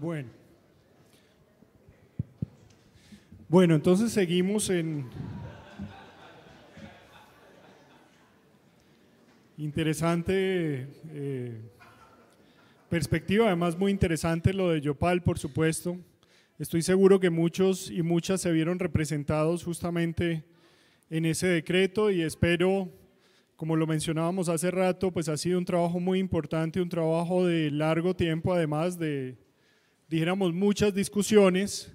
Bueno. Bueno, entonces seguimos en... Interesante eh, perspectiva, además muy interesante lo de Yopal, por supuesto. Estoy seguro que muchos y muchas se vieron representados justamente en ese decreto y espero, como lo mencionábamos hace rato, pues ha sido un trabajo muy importante, un trabajo de largo tiempo, además de dijéramos, muchas discusiones,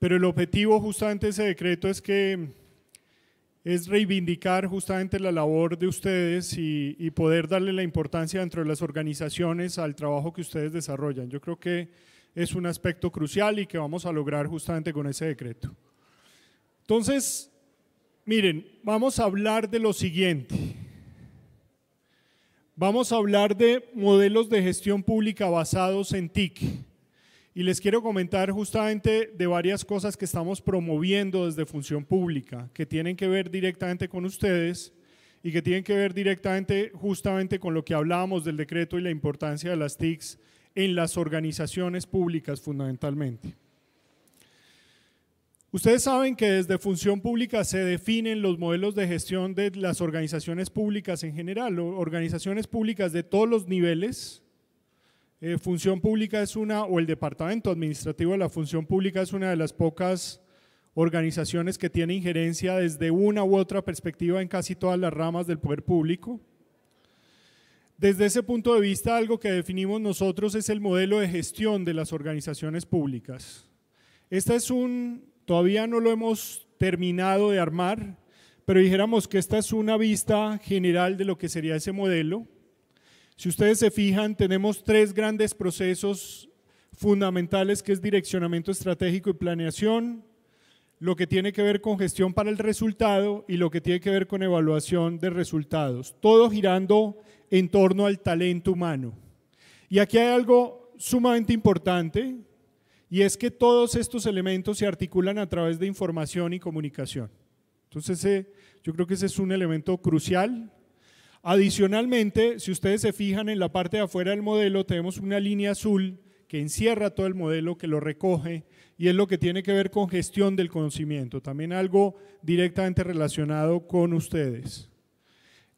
pero el objetivo justamente de ese decreto es que es reivindicar justamente la labor de ustedes y, poder darle la importancia dentro de las organizaciones al trabajo que ustedes desarrollan. Yo creo que es un aspecto crucial y que vamos a lograr justamente con ese decreto. Entonces, miren, vamos a hablar de lo siguiente. Vamos a hablar de modelos de gestión pública basados en TIC y les quiero comentar justamente de varias cosas que estamos promoviendo desde Función Pública, que tienen que ver directamente con ustedes y que tienen que ver directamente justamente con lo que hablábamos del decreto y la importancia de las TICs en las organizaciones públicas fundamentalmente. Ustedes saben que desde Función Pública se definen los modelos de gestión de las organizaciones públicas en general, organizaciones públicas de todos los niveles, eh, función pública es una, o el Departamento Administrativo de la Función Pública es una de las pocas organizaciones que tiene injerencia desde una u otra perspectiva en casi todas las ramas del poder público. Desde ese punto de vista, algo que definimos nosotros es el modelo de gestión de las organizaciones públicas. Esta es un, todavía no lo hemos terminado de armar, pero dijéramos que esta es una vista general de lo que sería ese modelo. Si ustedes se fijan, tenemos tres grandes procesos fundamentales que es direccionamiento estratégico y planeación, lo que tiene que ver con gestión para el resultado y lo que tiene que ver con evaluación de resultados, todo girando en torno al talento humano. Y aquí hay algo sumamente importante y es que todos estos elementos se articulan a través de información y comunicación. Entonces, yo creo que ese es un elemento crucial Adicionalmente, si ustedes se fijan en la parte de afuera del modelo, tenemos una línea azul que encierra todo el modelo, que lo recoge, y es lo que tiene que ver con gestión del conocimiento, también algo directamente relacionado con ustedes.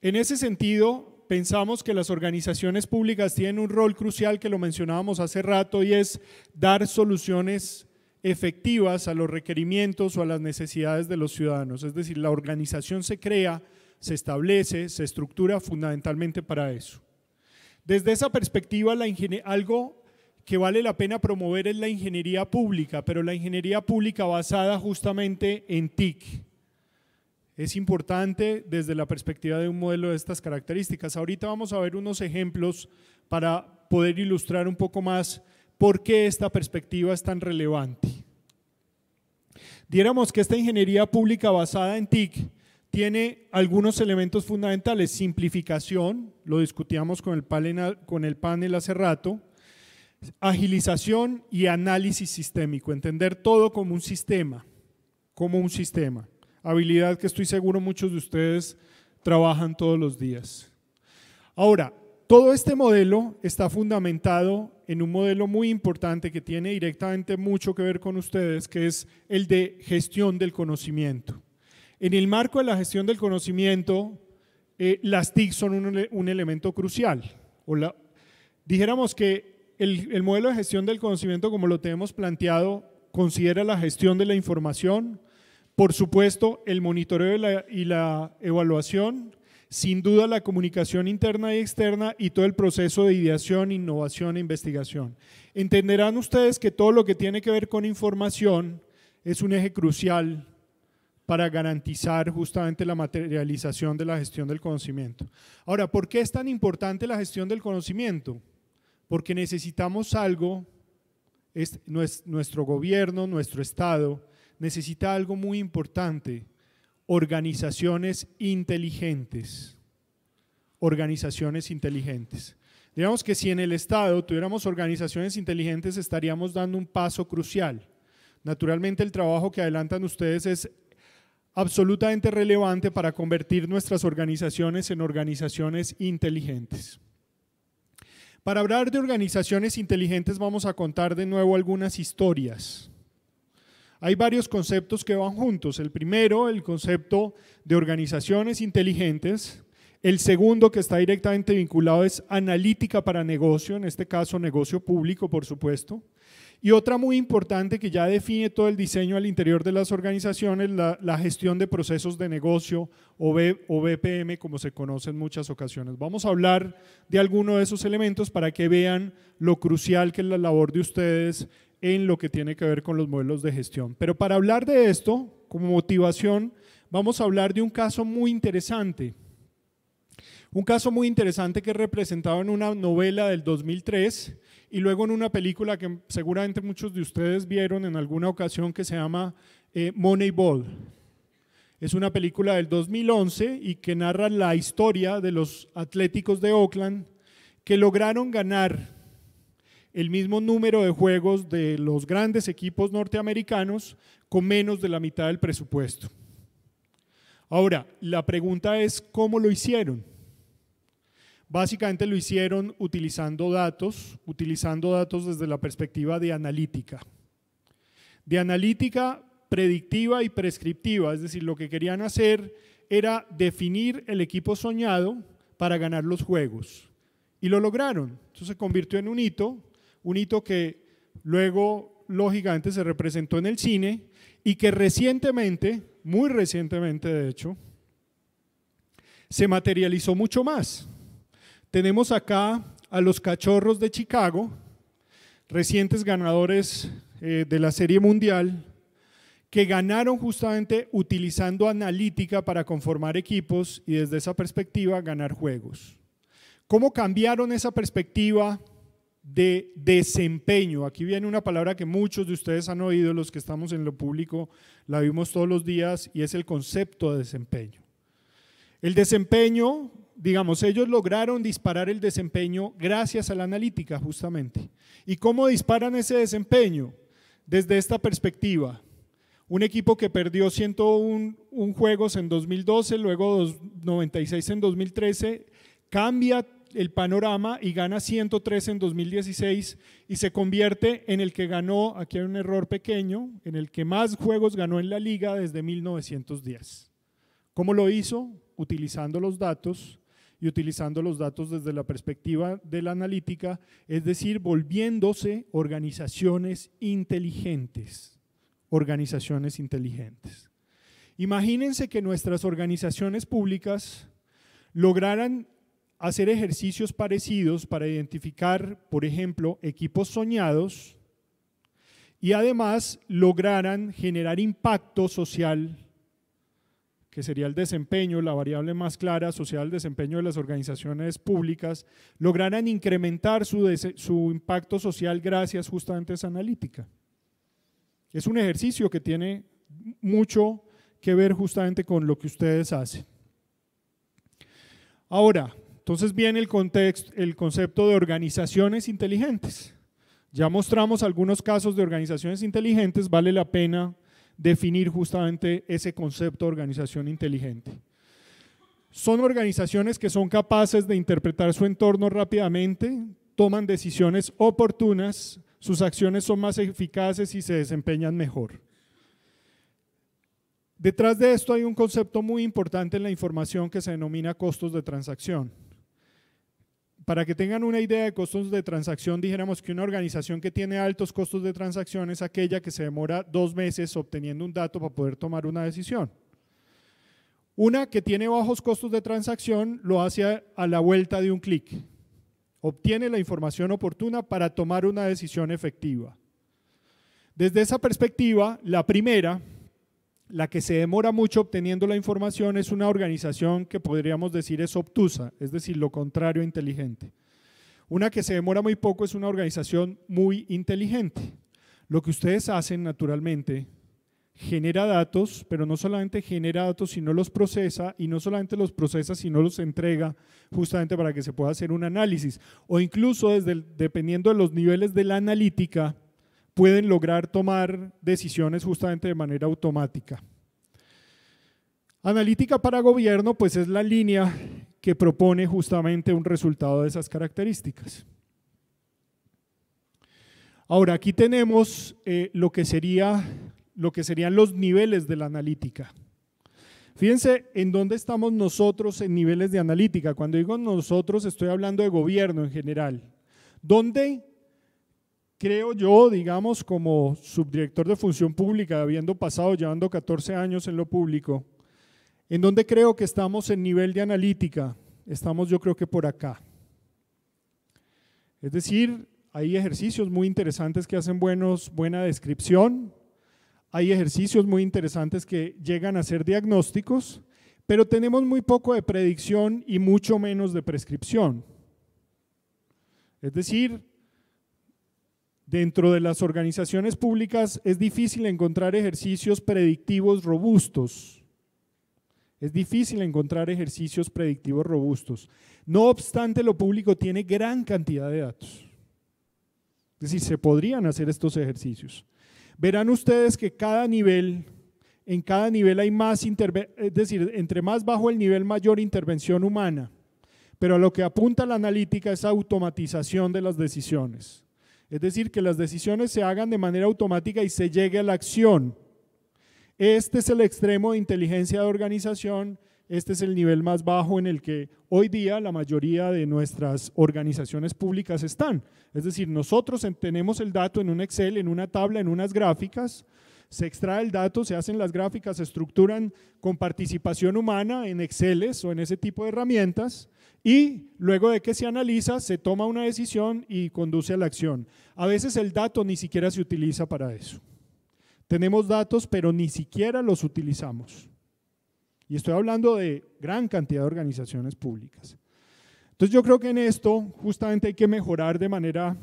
En ese sentido, pensamos que las organizaciones públicas tienen un rol crucial que lo mencionábamos hace rato y es dar soluciones efectivas a los requerimientos o a las necesidades de los ciudadanos. Es decir, la organización se crea se establece, se estructura fundamentalmente para eso. Desde esa perspectiva, algo que vale la pena promover es la ingeniería pública, pero la ingeniería pública basada justamente en TIC. Es importante desde la perspectiva de un modelo de estas características. Ahorita vamos a ver unos ejemplos para poder ilustrar un poco más por qué esta perspectiva es tan relevante. Diéramos que esta ingeniería pública basada en TIC tiene algunos elementos fundamentales. Simplificación, lo discutíamos con el, panel, con hace rato. Agilización y análisis sistémico. Entender todo como un sistema, como un sistema. Habilidad que estoy seguro muchos de ustedes trabajan todos los días. Ahora, todo este modelo está fundamentado en un modelo muy importante que tiene directamente mucho que ver con ustedes, que es el de gestión del conocimiento. En el marco de la gestión del conocimiento, eh, las TIC son un, elemento crucial. O dijéramos que el, modelo de gestión del conocimiento, como lo tenemos planteado, considera la gestión de la información, por supuesto, el monitoreo y la, y la, evaluación, sin duda la comunicación interna y externa y todo el proceso de ideación, innovación e investigación. Entenderán ustedes que todo lo que tiene que ver con información es un eje crucial para garantizar justamente la materialización de la gestión del conocimiento. Ahora, ¿por qué es tan importante la gestión del conocimiento? Porque necesitamos algo, es, nuestro gobierno, nuestro Estado, necesita algo muy importante, organizaciones inteligentes, organizaciones inteligentes. Digamos que si en el Estado tuviéramos organizaciones inteligentes estaríamos dando un paso crucial. Naturalmente el trabajo que adelantan ustedes es absolutamente relevante para convertir nuestras organizaciones en organizaciones inteligentes. Para hablar de organizaciones inteligentes vamos a contar de nuevo algunas historias. Hay varios conceptos que van juntos. El primero, el concepto de organizaciones inteligentes, el segundo que está directamente vinculado es analítica para negocio, en este caso negocio público, por supuesto. Y otra muy importante que ya define todo el diseño al interior de las organizaciones, la, gestión de procesos de negocio o, o BPM, como se conoce en muchas ocasiones. Vamos a hablar de alguno de esos elementos para que vean lo crucial que es la labor de ustedes en lo que tiene que ver con los modelos de gestión. Pero para hablar de esto, como motivación, vamos a hablar de un caso muy interesante un caso muy interesante que es representado en una novela del 2003 y luego en una película que seguramente muchos de ustedes vieron en alguna ocasión que se llama eh, Moneyball. Es una película del 2011 y que narra la historia de los Atléticos de Oakland que lograron ganar el mismo número de juegos de los grandes equipos norteamericanos con menos de la mitad del presupuesto. Ahora, la pregunta es, ¿cómo lo hicieron? Básicamente lo hicieron utilizando datos, utilizando datos desde la perspectiva de analítica. De analítica predictiva y prescriptiva, es decir, lo que querían hacer era definir el equipo soñado para ganar los juegos. Y lo lograron. Entonces se convirtió en un hito, un hito que luego, lógicamente, se representó en el cine y que recientemente, muy recientemente de hecho, se materializó mucho más. Tenemos acá a los Cachorros de Chicago, recientes ganadores eh, de la Serie Mundial, que ganaron justamente utilizando analítica para conformar equipos y desde esa perspectiva ganar juegos. ¿Cómo cambiaron esa perspectiva de desempeño? Aquí viene una palabra que muchos de ustedes han oído, los que estamos en lo público, la vimos todos los días y es el concepto de desempeño. El desempeño digamos, ellos lograron disparar el desempeño gracias a la analítica justamente. ¿Y cómo disparan ese desempeño? Desde esta perspectiva. Un equipo que perdió 101 juegos en 2012, luego 96 en 2013, cambia el panorama y gana 103 en 2016 y se convierte en el que ganó, aquí hay un error pequeño, en el que más juegos ganó en la liga desde 1910. ¿Cómo lo hizo? Utilizando los datos y utilizando los datos desde la perspectiva de la analítica, es decir, volviéndose organizaciones inteligentes, organizaciones inteligentes. Imagínense que nuestras organizaciones públicas lograran hacer ejercicios parecidos para identificar, por ejemplo, equipos soñados y además lograran generar impacto social que sería el desempeño, la variable más clara social desempeño de las organizaciones públicas, lograran incrementar su, impacto social gracias justamente a esa analítica. Es un ejercicio que tiene mucho que ver justamente con lo que ustedes hacen. Ahora, entonces viene el, contexto, el concepto de organizaciones inteligentes. Ya mostramos algunos casos de organizaciones inteligentes, vale la pena definir justamente ese concepto de organización inteligente. Son organizaciones que son capaces de interpretar su entorno rápidamente, toman decisiones oportunas, sus acciones son más eficaces y se desempeñan mejor. Detrás de esto hay un concepto muy importante en la información que se denomina costos de transacción para que tengan una idea de costos de transacción, dijéramos que una organización que tiene altos costos de transacción es aquella que se demora dos meses obteniendo un dato para poder tomar una decisión. Una que tiene bajos costos de transacción lo hace a la vuelta de un clic. Obtiene la información oportuna para tomar una decisión efectiva. Desde esa perspectiva, la primera, la que se demora mucho obteniendo la información es una organización que podríamos decir es obtusa, es decir, lo contrario a inteligente. Una que se demora muy poco es una organización muy inteligente. Lo que ustedes hacen naturalmente genera datos, pero no solamente genera datos, sino los procesa y no solamente los procesa, sino los entrega justamente para que se pueda hacer un análisis. O incluso desde dependiendo de los niveles de la analítica, pueden lograr tomar decisiones justamente de manera automática. Analítica para gobierno, pues es la línea que propone justamente un resultado de esas características. Ahora, aquí tenemos eh, lo, que sería, lo que serían los niveles de la analítica. Fíjense en dónde estamos nosotros en niveles de analítica. Cuando digo nosotros, estoy hablando de gobierno en general. ¿Dónde creo yo, digamos, como subdirector de función pública, habiendo pasado, llevando 14 años en lo público, en donde creo que estamos en nivel de analítica, estamos yo creo que por acá. Es decir, hay ejercicios muy interesantes que hacen buenos, buena descripción, hay ejercicios muy interesantes que llegan a ser diagnósticos, pero tenemos muy poco de predicción y mucho menos de prescripción. Es decir, Dentro de las organizaciones públicas es difícil encontrar ejercicios predictivos robustos. Es difícil encontrar ejercicios predictivos robustos. No obstante, lo público tiene gran cantidad de datos. Es decir, se podrían hacer estos ejercicios. Verán ustedes que cada nivel, en cada nivel hay más, es decir, entre más bajo el nivel, mayor intervención humana. Pero a lo que apunta la analítica es automatización de las decisiones es decir, que las decisiones se hagan de manera automática y se llegue a la acción. Este es el extremo de inteligencia de organización, este es el nivel más bajo en el que hoy día la mayoría de nuestras organizaciones públicas están. Es decir, nosotros tenemos el dato en un Excel, en una tabla, en unas gráficas, se extrae el dato, se hacen las gráficas, se estructuran con participación humana en Excel o en ese tipo de herramientas y luego de que se analiza, se toma una decisión y conduce a la acción. A veces el dato ni siquiera se utiliza para eso. Tenemos datos, pero ni siquiera los utilizamos. Y estoy hablando de gran cantidad de organizaciones públicas. Entonces yo creo que en esto justamente hay que mejorar de manera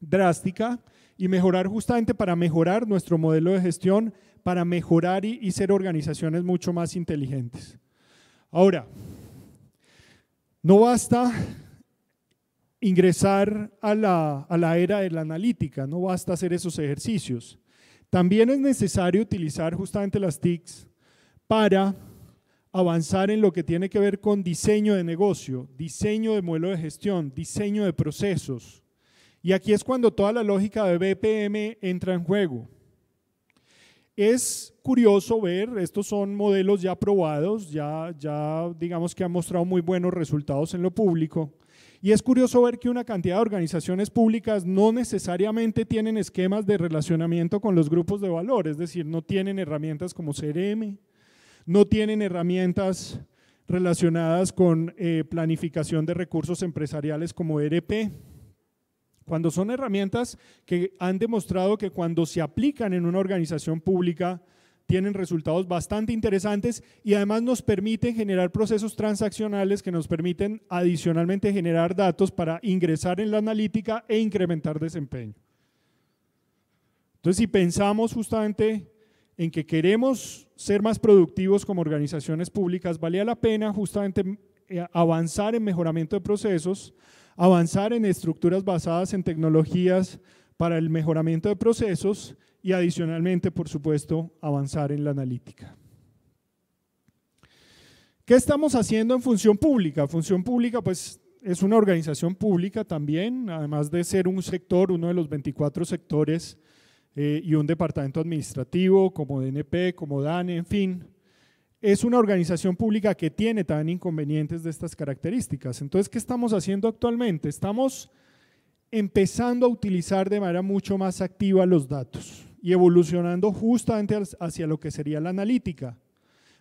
drástica y mejorar justamente para mejorar nuestro modelo de gestión, para mejorar y, ser organizaciones mucho más inteligentes. Ahora, no basta ingresar a la, a la, era de la analítica, no basta hacer esos ejercicios. También es necesario utilizar justamente las TICs para avanzar en lo que tiene que ver con diseño de negocio, diseño de modelo de gestión, diseño de procesos, y aquí es cuando toda la lógica de BPM entra en juego. Es curioso ver, estos son modelos ya probados, ya, ya digamos que han mostrado muy buenos resultados en lo público. Y es curioso ver que una cantidad de organizaciones públicas no necesariamente tienen esquemas de relacionamiento con los grupos de valor, es decir, no tienen herramientas como CRM, no tienen herramientas relacionadas con eh, planificación de recursos empresariales como ERP cuando son herramientas que han demostrado que cuando se aplican en una organización pública tienen resultados bastante interesantes y además nos permiten generar procesos transaccionales que nos permiten adicionalmente generar datos para ingresar en la analítica e incrementar desempeño. Entonces, si pensamos justamente en que queremos ser más productivos como organizaciones públicas, valía la pena justamente eh, avanzar en mejoramiento de procesos, avanzar en estructuras basadas en tecnologías para el mejoramiento de procesos y adicionalmente, por supuesto, avanzar en la analítica. ¿Qué estamos haciendo en Función Pública? Función Pública, pues, es una organización pública también, además de ser un sector, uno de los 24 sectores eh, y un departamento administrativo como DNP, como DANE, en fin, es una organización pública que tiene tan inconvenientes de estas características. Entonces, ¿qué estamos haciendo actualmente? Estamos empezando a utilizar de manera mucho más activa los datos y evolucionando justamente hacia lo que sería la analítica.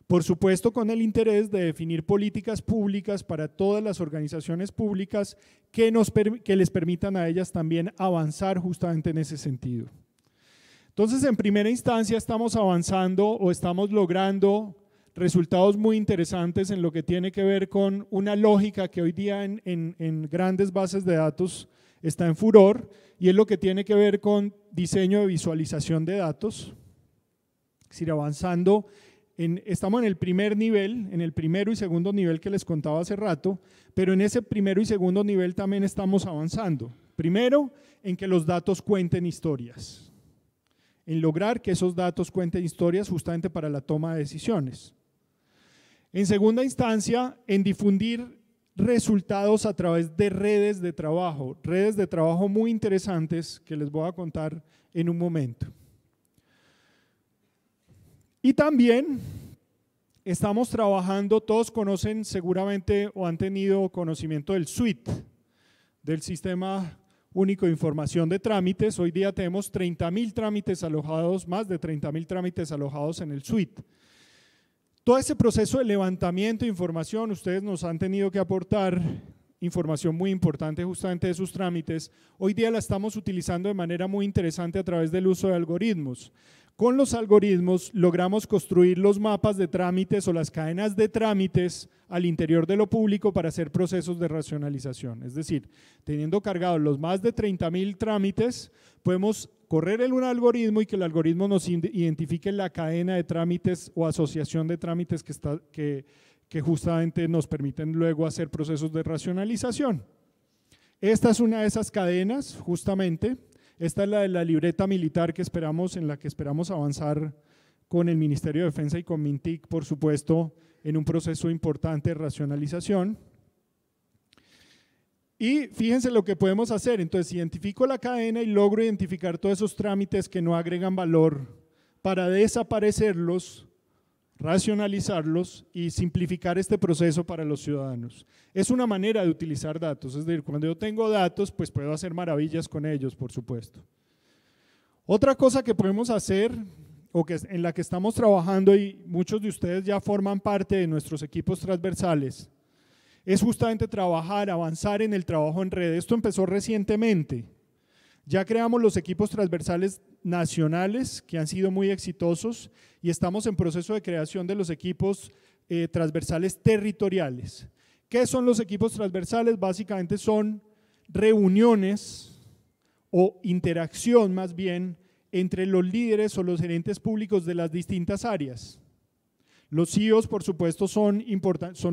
Por supuesto, con el interés de definir políticas públicas para todas las organizaciones públicas que, nos, que les permitan a ellas también avanzar justamente en ese sentido. Entonces, en primera instancia, estamos avanzando o estamos logrando resultados muy interesantes en lo que tiene que ver con una lógica que hoy día en, grandes bases de datos está en furor y es lo que tiene que ver con diseño de visualización de datos. Es decir, avanzando estamos en el primer nivel, en el primero y segundo nivel que les contaba hace rato, pero en ese primero y segundo nivel también estamos avanzando. Primero, en que los datos cuenten historias, en lograr que esos datos cuenten historias justamente para la toma de decisiones. En segunda instancia, en difundir resultados a través de redes de trabajo, redes de trabajo muy interesantes que les voy a contar en un momento. Y también estamos trabajando, todos conocen seguramente o han tenido conocimiento del suite. del Sistema Único de Información de Trámites. Hoy día tenemos 30.000 trámites alojados, más de 30.000 trámites alojados en el suite. Todo ese proceso de levantamiento de información, ustedes nos han tenido que aportar información muy importante justamente de sus trámites. Hoy día la estamos utilizando de manera muy interesante a través del uso de algoritmos. Con los algoritmos logramos construir los mapas de trámites o las cadenas de trámites al interior de lo público para hacer procesos de racionalización. Es decir, teniendo cargados los más de 30.000 trámites, podemos correr en un algoritmo y que el algoritmo nos identifique la cadena de trámites o asociación de trámites que, justamente nos permiten luego hacer procesos de racionalización. Esta es una de esas cadenas, justamente. Esta es la de la libreta militar que esperamos, en la que esperamos avanzar con el Ministerio de Defensa y con MINTIC, por supuesto, en un proceso importante de racionalización. Y fíjense lo que podemos hacer. Entonces, identifico la cadena y logro identificar todos esos trámites que no agregan valor para desaparecerlos, racionalizarlos y simplificar este proceso para los ciudadanos. Es una manera de utilizar datos. Es decir, cuando yo tengo datos, pues puedo hacer maravillas con ellos, por supuesto. Otra cosa que podemos hacer o que, en la que estamos trabajando y muchos de ustedes ya forman parte de nuestros equipos transversales es justamente trabajar, avanzar en el trabajo en red. Esto empezó recientemente. Ya creamos los equipos transversales nacionales que han sido muy exitosos y estamos en proceso de creación de los equipos eh, transversales territoriales. ¿Qué son los equipos transversales? Básicamente son reuniones o interacción más bien entre los líderes o los gerentes públicos de las distintas áreas. Los CEOs, por supuesto, son,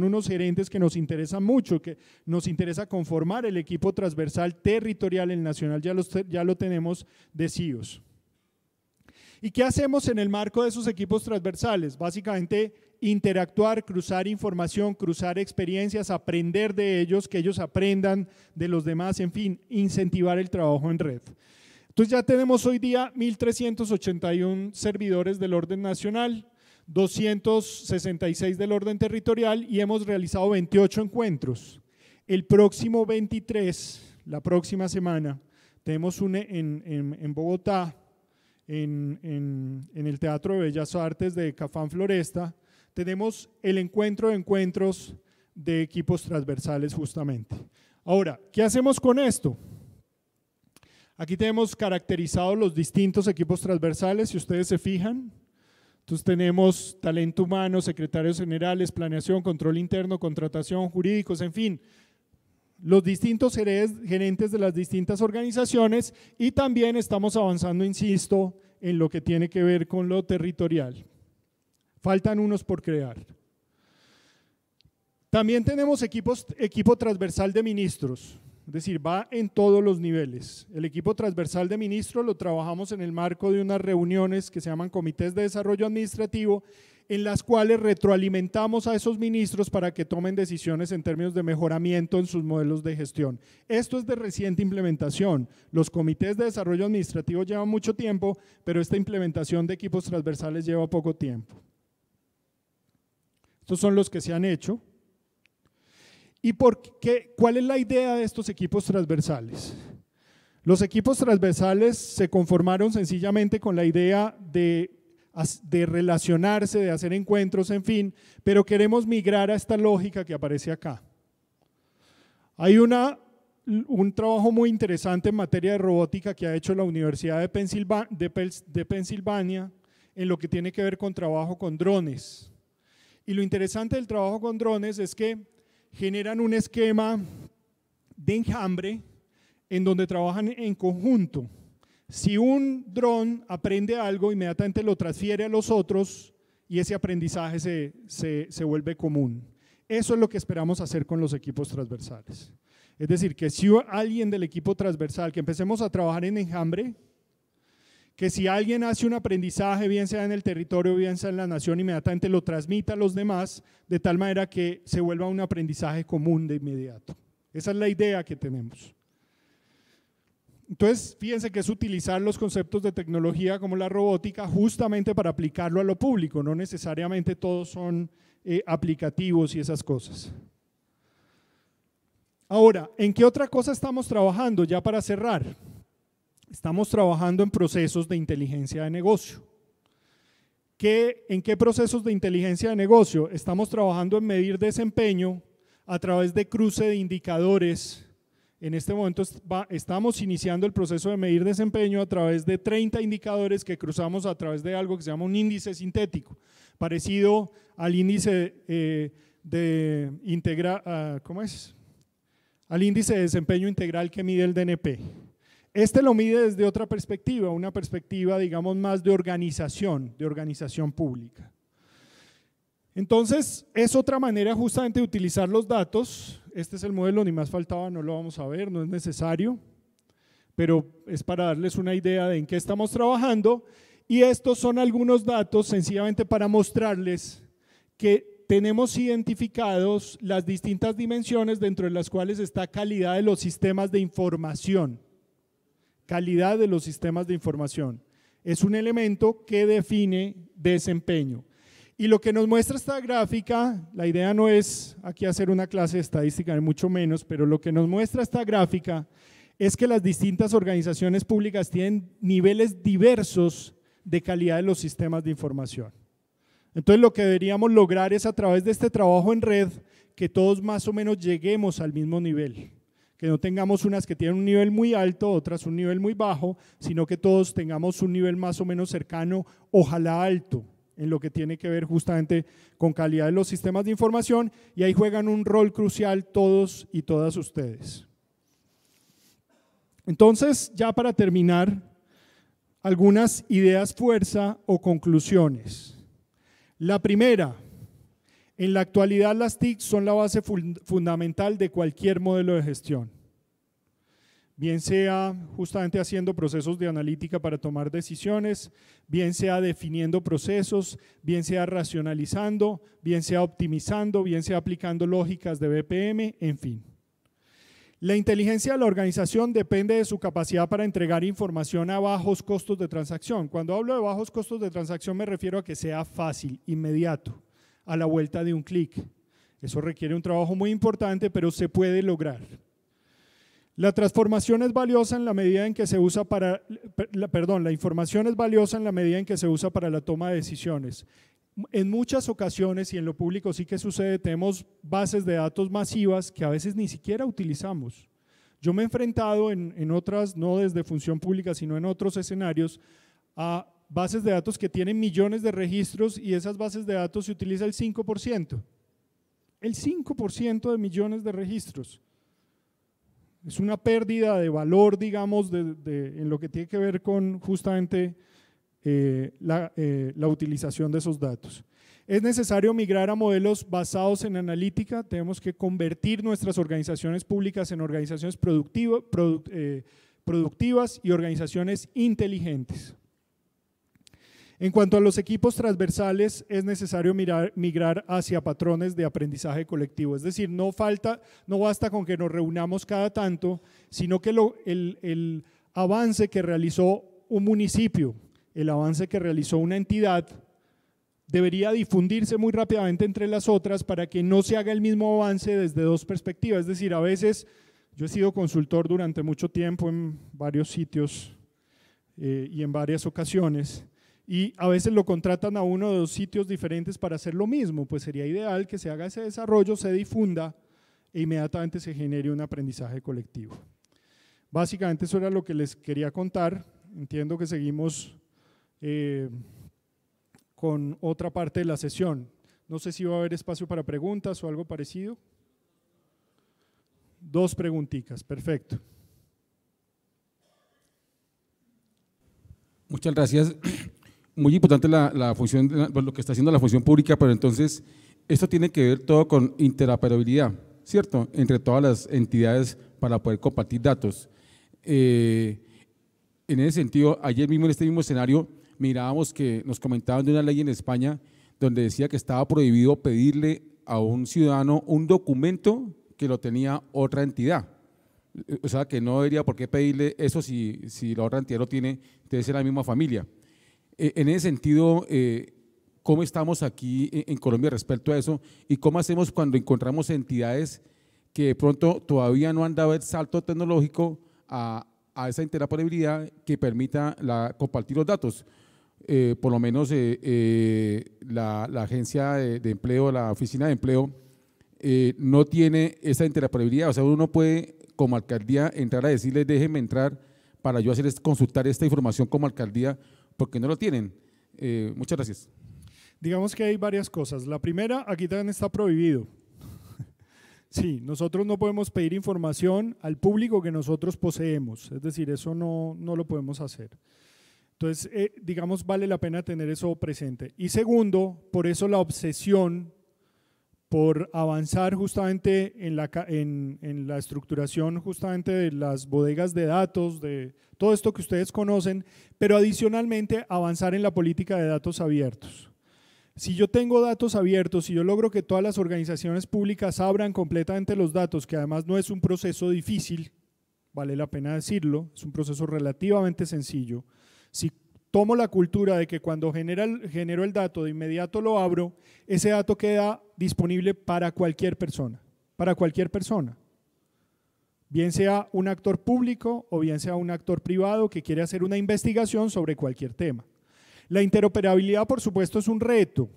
unos gerentes que nos interesan mucho, que nos interesa conformar el equipo transversal territorial, el nacional, ya, ya lo tenemos de CEOs. ¿Y qué hacemos en el marco de esos equipos transversales? Básicamente, interactuar, cruzar información, cruzar experiencias, aprender de ellos, que ellos aprendan de los demás, en fin, incentivar el trabajo en red. Entonces ya tenemos hoy día 1.381 servidores del orden nacional, 266 del orden territorial y hemos realizado 28 encuentros. El próximo 23, la próxima semana, tenemos un e-, en, en, Bogotá, en, en, el Teatro de Bellas Artes de Cafán Floresta, tenemos el encuentro de encuentros de equipos transversales justamente. Ahora, ¿qué hacemos con esto? Aquí tenemos caracterizados los distintos equipos transversales, si ustedes se fijan, entonces tenemos talento humano, secretarios generales, planeación, control interno, contratación, jurídicos, en fin, los distintos gerentes de las distintas organizaciones y también estamos avanzando, insisto, en lo que tiene que ver con lo territorial. Faltan unos por crear. También tenemos equipo transversal de ministros es decir, va en todos los niveles. El equipo transversal de ministros lo trabajamos en el marco de unas reuniones que se llaman comités de desarrollo administrativo, en las cuales retroalimentamos a esos ministros para que tomen decisiones en términos de mejoramiento en sus modelos de gestión. Esto es de reciente implementación. Los comités de desarrollo administrativo llevan mucho tiempo, pero esta implementación de equipos transversales lleva poco tiempo. Estos son los que se han hecho. ¿Y por qué, cuál es la idea de estos equipos transversales? Los equipos transversales se conformaron sencillamente con la idea de, relacionarse, de hacer encuentros, en fin, pero queremos migrar a esta lógica que aparece acá. Hay una un trabajo muy interesante en materia de robótica que ha hecho la Universidad de, Pensilvania en lo que tiene que ver con trabajo con drones. Y lo interesante del trabajo con drones es que generan un esquema de enjambre en donde trabajan en conjunto. Si un dron aprende algo, inmediatamente lo transfiere a los otros y ese aprendizaje se, vuelve común. Eso es lo que esperamos hacer con los equipos transversales. Es decir, que si alguien del equipo transversal, que empecemos a trabajar en enjambre, que si alguien hace un aprendizaje, bien sea en el territorio, bien sea en la nación, inmediatamente lo transmita a los demás, de tal manera que se vuelva un aprendizaje común de inmediato. Esa es la idea que tenemos. Entonces, fíjense que es utilizar los conceptos de tecnología como la robótica justamente para aplicarlo a lo público, no necesariamente todos son eh, aplicativos y esas cosas. Ahora, ¿en qué otra cosa estamos trabajando ya para cerrar? Estamos trabajando en procesos de inteligencia de negocio. ¿En qué procesos de inteligencia de negocio? Estamos trabajando en medir desempeño a través de cruce de indicadores. En este momento estamos iniciando el proceso de medir desempeño a través de 30 indicadores que cruzamos a través de algo que se llama un índice sintético, parecido al índice eh, de integra, ah, ¿cómo es? Al índice de desempeño integral que mide el DNP. Este lo mide desde otra perspectiva, una perspectiva, digamos, más de organización, de organización pública. Entonces, es otra manera justamente de utilizar los datos. Este es el modelo, ni más faltaba, no lo vamos a ver, no es necesario, pero es para darles una idea de en qué estamos trabajando. Y estos son algunos datos sencillamente para mostrarles que tenemos identificados las distintas dimensiones dentro de las cuales está calidad de los sistemas de información calidad de los sistemas de información. Es un elemento que define desempeño. Y lo que nos muestra esta gráfica, la idea no es aquí hacer una clase estadística, mucho menos, pero lo que nos muestra esta gráfica es que las distintas organizaciones públicas tienen niveles diversos de calidad de los sistemas de información. Entonces lo que deberíamos lograr es a través de este trabajo en red que todos más o menos lleguemos al mismo nivel que no tengamos unas que tienen un nivel muy alto, otras un nivel muy bajo, sino que todos tengamos un nivel más o menos cercano, ojalá alto, en lo que tiene que ver justamente con calidad de los sistemas de información, y ahí juegan un rol crucial todos y todas ustedes. Entonces, ya para terminar, algunas ideas fuerza o conclusiones. La primera, en la actualidad las TIC son la base fundamental de cualquier modelo de gestión, bien sea justamente haciendo procesos de analítica para tomar decisiones, bien sea definiendo procesos, bien sea racionalizando, bien sea optimizando, bien sea aplicando lógicas de BPM, en fin. La inteligencia de la organización depende de su capacidad para entregar información a bajos costos de transacción. Cuando hablo de bajos costos de transacción me refiero a que sea fácil, inmediato a la vuelta de un clic. Eso requiere un trabajo muy importante, pero se puede lograr. La transformación es valiosa en la medida en que se usa para, perdón, la información es valiosa en la medida en que se usa para la toma de decisiones. En muchas ocasiones, y en lo público sí que sucede, tenemos bases de datos masivas que a veces ni siquiera utilizamos. Yo me he enfrentado en, en otras, no desde función pública, sino en otros escenarios, a bases de datos que tienen millones de registros y esas bases de datos se utiliza el 5%. El 5% de millones de registros. Es una pérdida de valor, digamos, en lo que tiene que ver con justamente eh, eh, la, utilización de esos datos. Es necesario migrar a modelos basados en analítica, tenemos que convertir nuestras organizaciones públicas en organizaciones eh, productivas y organizaciones inteligentes. En cuanto a los equipos transversales, es necesario migrar hacia patrones de aprendizaje colectivo. Es decir, no, falta, no basta con que nos reunamos cada tanto, sino que el, avance que realizó un municipio, el avance que realizó una entidad, debería difundirse muy rápidamente entre las otras para que no se haga el mismo avance desde dos perspectivas. Es decir, a veces yo he sido consultor durante mucho tiempo en varios sitios eh, y en varias ocasiones y a veces lo contratan a uno o dos sitios diferentes para hacer lo mismo, pues sería ideal que se haga ese desarrollo, se difunda e inmediatamente se genere un aprendizaje colectivo. Básicamente eso era lo que les quería contar. Entiendo que seguimos eh, con otra parte de la sesión. No sé si va a haber espacio para preguntas o algo parecido. Dos preguntitas, perfecto. Muchas gracias muy importante la, función, pues, lo que está haciendo la función pública, pero entonces esto tiene que ver todo con interoperabilidad, ¿cierto? Entre todas las entidades para poder compartir datos. Eh, en ese sentido, ayer mismo en este mismo escenario mirábamos que nos comentaban de una ley en España donde decía que estaba prohibido pedirle a un ciudadano un documento que lo tenía otra entidad. O sea, que no debería por qué pedirle eso si, si la otra entidad lo tiene, debe ser la misma familia. Eh, en ese sentido, eh, ¿cómo estamos aquí en Colombia respecto a eso? ¿Y cómo hacemos cuando encontramos entidades que de pronto todavía no han dado el salto tecnológico a, a esa interoperabilidad que permita la, compartir los datos? Eh, por lo menos la, agencia de, de, empleo, la oficina de empleo, no tiene esa interoperabilidad. O sea, uno puede, como alcaldía, entrar a decirles, déjenme entrar para yo hacer consultar esta información como alcaldía, porque no lo tienen. Eh, muchas gracias. Digamos que hay varias cosas. La primera, aquí también está prohibido. Sí, nosotros no podemos pedir información al público que nosotros poseemos, es decir, eso no, lo podemos hacer. Entonces, eh, digamos, vale la pena tener eso presente. Y segundo, por eso la obsesión por avanzar justamente en la, en, la, estructuración justamente de las bodegas de datos, de todo esto que ustedes conocen, pero adicionalmente avanzar en la política de datos abiertos. Si yo tengo datos abiertos, si yo logro que todas las organizaciones públicas abran completamente los datos, que además no es un proceso difícil, vale la pena decirlo, es un proceso relativamente sencillo, si tomo la cultura de que cuando genera, genero el dato, de inmediato lo abro, ese dato queda disponible para cualquier persona, para cualquier persona. Bien sea un actor público o bien sea un actor privado que quiere hacer una investigación sobre cualquier tema. La interoperabilidad, por supuesto, es un reto.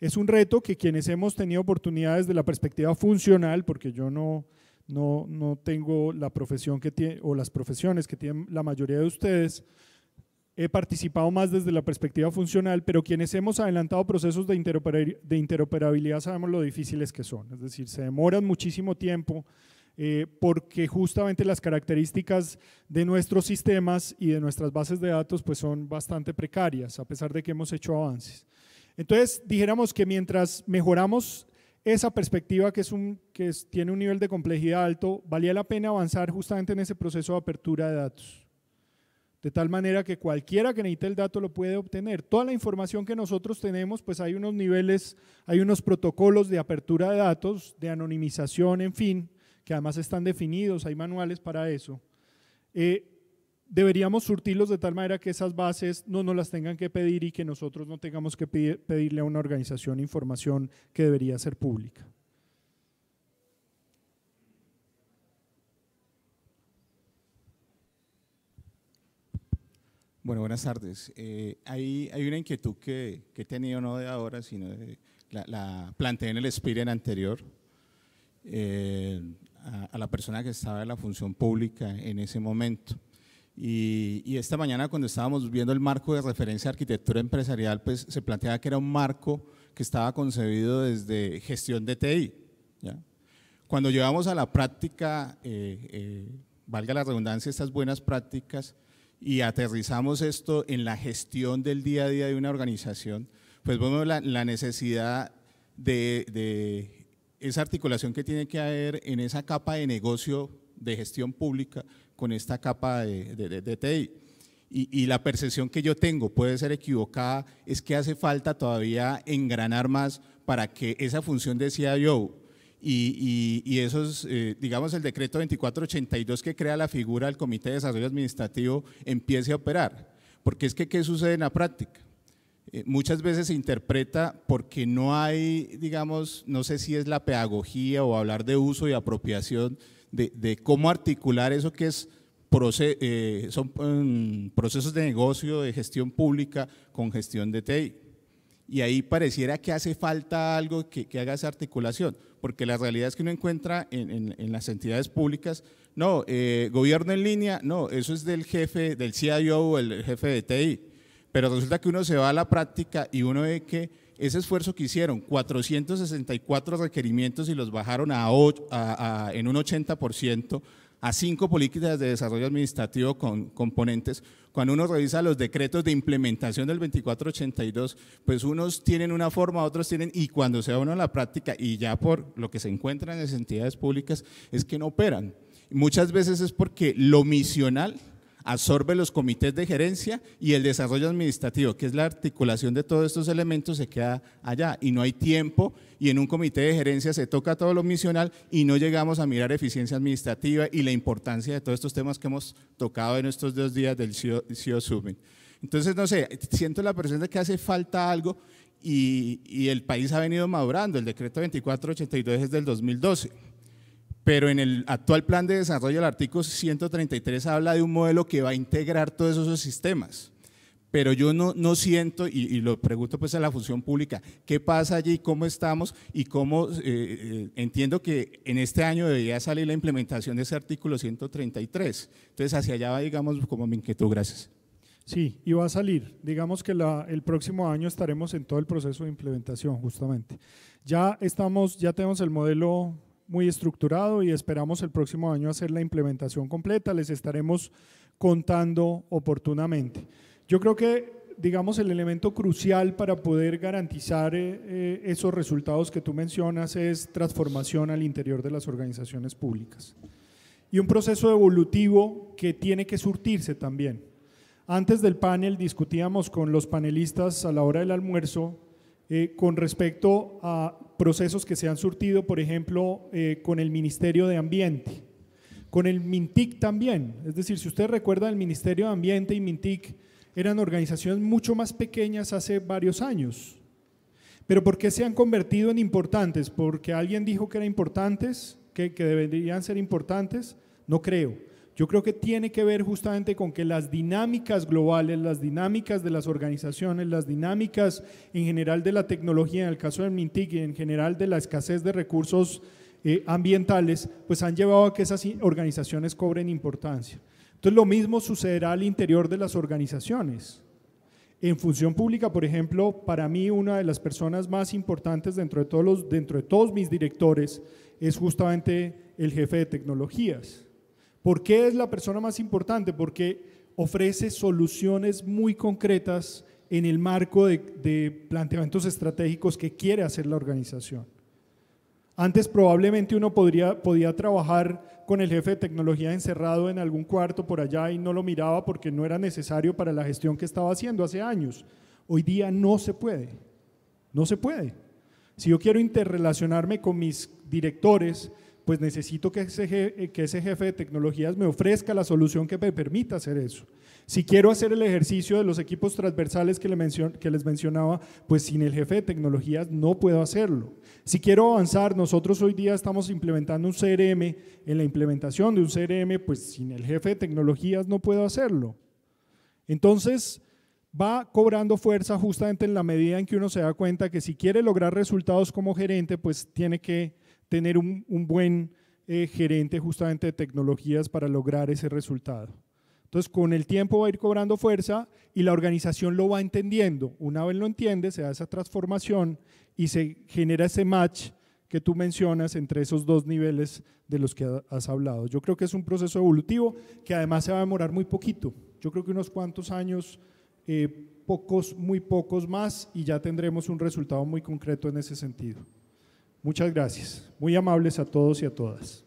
Es un reto que quienes hemos tenido oportunidades de la perspectiva funcional, porque yo no, no, no tengo la profesión que tiene, o las profesiones que tienen la mayoría de ustedes, he participado más desde la perspectiva funcional, pero quienes hemos adelantado procesos de, interoperabilidad sabemos lo difíciles que son, es decir, se demoran muchísimo tiempo eh, porque justamente las características de nuestros sistemas y de nuestras bases de datos pues son bastante precarias, a pesar de que hemos hecho avances. Entonces, dijéramos que mientras mejoramos esa perspectiva que, es un, que tiene un nivel de complejidad alto, valía la pena avanzar justamente en ese proceso de apertura de datos. De tal manera que cualquiera que necesite el dato lo puede obtener. Toda la información que nosotros tenemos, pues hay unos niveles, hay unos protocolos de apertura de datos, de anonimización, en fin, que además están definidos, hay manuales para eso. Eh, deberíamos surtirlos de tal manera que esas bases no nos las tengan que pedir y que nosotros no tengamos que pedirle a una organización información que debería ser pública. Bueno, buenas tardes. Eh, hay, una inquietud que, que, he tenido no de ahora, sino de, la, planteé en el en anterior eh, a, la persona que estaba en la función pública en ese momento. Y, esta mañana cuando estábamos viendo el marco de referencia a arquitectura empresarial, pues se planteaba que era un marco que estaba concebido desde gestión de TI. Cuando llevamos a la práctica, eh, valga la redundancia, estas buenas prácticas, y aterrizamos esto en la gestión del día a día de una organización, pues vemos la, necesidad de, esa articulación que tiene que haber en esa capa de negocio de gestión pública con esta capa de, de, TI. Y, y, la percepción que yo tengo puede ser equivocada, es que hace falta todavía engranar más para que esa función de CIO y, y, eso es, eh, digamos, el decreto 2482 que crea la figura del Comité de Desarrollo Administrativo empiece a operar. Porque es que, ¿qué sucede en la práctica? Eh, muchas veces se interpreta porque no hay, digamos, no sé si es la pedagogía o hablar de uso y apropiación de, cómo articular eso que es eh, son mm, procesos de negocio, de gestión pública con gestión de TI y ahí pareciera que hace falta algo que, que, haga esa articulación, porque la realidad es que uno encuentra en, en, las entidades públicas, no, eh, gobierno en línea, no, eso es del jefe, del CIO o el jefe de TI, pero resulta que uno se va a la práctica y uno ve que ese esfuerzo que hicieron, 464 requerimientos y los bajaron a, en un 80%, a cinco políticas de desarrollo administrativo con componentes. Cuando uno revisa los decretos de implementación del 2482, pues unos tienen una forma, otros tienen, y cuando se va uno a la práctica y ya por lo que se encuentran en las entidades públicas, es que no operan. Muchas veces es porque lo misional absorbe los comités de gerencia y el desarrollo administrativo, que es la articulación de todos estos elementos, se queda allá y no hay tiempo y en un comité de gerencia se toca todo lo misional y no llegamos a mirar eficiencia administrativa y la importancia de todos estos temas que hemos tocado en estos dos días del CEO, Entonces, no sé, siento la presión de que hace falta algo y, y el país ha venido madurando. El decreto 2482 es del 2012 pero en el actual plan de desarrollo, del artículo 133 habla de un modelo que va a integrar todos esos sistemas. Pero yo no, no siento, y, lo pregunto pues a la función pública, ¿qué pasa allí? ¿Cómo estamos? Y cómo eh, eh, entiendo que en este año debería salir la implementación de ese artículo 133. Entonces, hacia allá va, digamos, como mi inquietud. Gracias. Sí, y va a salir. Digamos que el próximo año estaremos en todo el proceso de implementación, justamente. Ya estamos, ya tenemos el modelo muy estructurado y esperamos el próximo año hacer la implementación completa. Les estaremos contando oportunamente. Yo creo que, digamos, el elemento crucial para poder garantizar eh, eh, esos resultados que tú mencionas es transformación al interior de las organizaciones públicas. Y un proceso evolutivo que tiene que surtirse también. Antes del panel discutíamos con los panelistas a la hora del almuerzo eh, con respecto a procesos que se han surtido, por ejemplo, eh, con el Ministerio de Ambiente, con el MINTIC también. Es decir, si usted recuerda, el Ministerio de Ambiente y MINTIC eran organizaciones mucho más pequeñas hace varios años. Pero ¿por qué se han convertido en importantes? ¿Porque alguien dijo que eran importantes, que, que deberían ser importantes? No creo. Yo creo que tiene que ver justamente con que las dinámicas globales, las dinámicas de las organizaciones, las dinámicas en general de la tecnología, en el caso del MINTIC y en general de la escasez de recursos eh, ambientales, pues han llevado a que esas organizaciones cobren importancia. Entonces lo mismo sucederá al interior de las organizaciones. En función pública, por ejemplo, para mí una de las personas más importantes dentro de todos, dentro de todos mis directores es justamente el jefe de tecnologías. ¿Por qué es la persona más importante? Porque ofrece soluciones muy concretas en el marco de, planteamientos estratégicos que quiere hacer la organización. Antes probablemente uno podría, podía trabajar con el jefe de tecnología encerrado en algún cuarto por allá y no lo miraba porque no era necesario para la gestión que estaba haciendo hace años. Hoy día no se puede, no se puede. Si yo quiero interrelacionarme con mis directores pues necesito que ese, jefe, eh, que ese jefe de tecnologías me ofrezca la solución que me permita hacer eso. Si quiero hacer el ejercicio de los equipos transversales que, les mencionaba, pues sin el jefe de tecnologías no puedo hacerlo. Si quiero avanzar, nosotros hoy día estamos implementando un CRM, en la implementación de un CRM, pues sin el jefe de tecnologías no puedo hacerlo. Entonces, va cobrando fuerza justamente en la medida en que uno se da cuenta que si quiere lograr resultados como gerente, pues tiene que tener un, un buen eh, gerente justamente de tecnologías para lograr ese resultado. Entonces, con el tiempo va a ir cobrando fuerza y la organización lo va entendiendo. Una vez lo entiende, se da esa transformación y se genera ese match que tú mencionas entre esos dos niveles de los que has hablado. Yo creo que es un proceso evolutivo que además se va a demorar muy poquito. Yo creo que unos cuantos años, eh, pocos, muy pocos más, y ya tendremos un resultado muy concreto en ese sentido. Muchas gracias. Muy amables a todos y a todas.